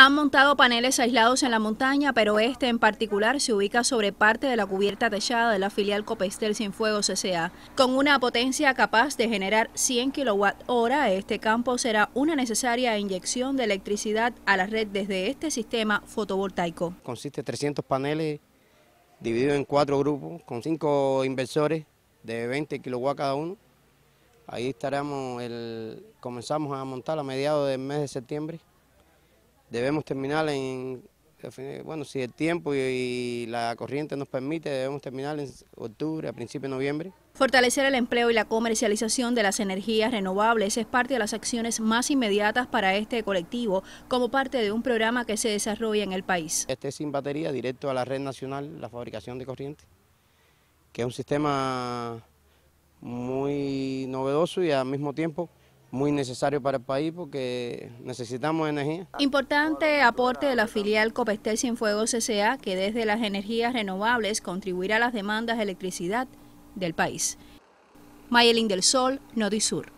Han montado paneles aislados en la montaña, pero este en particular se ubica sobre parte de la cubierta techada de la filial Copestel Fuego CCA. Con una potencia capaz de generar 100 kWh, este campo será una necesaria inyección de electricidad a la red desde este sistema fotovoltaico. Consiste 300 paneles divididos en cuatro grupos, con cinco inversores de 20 kW cada uno. Ahí estaremos, comenzamos a montar a mediados del mes de septiembre. Debemos terminar en, bueno, si el tiempo y, la corriente nos permite, debemos terminar en octubre, a principios de noviembre. Fortalecer el empleo y la comercialización de las energías renovables es parte de las acciones más inmediatas para este colectivo, como parte de un programa que se desarrolla en el país. Este es sin batería, directo a la red nacional, la fabricación de corriente, que es un sistema muy novedoso y al mismo tiempo muy necesario para el país porque necesitamos energía. Importante aporte de la filial Copestel Sin Fuego cca que desde las energías renovables contribuirá a las demandas de electricidad del país. Mayelin del Sol, Nodisur.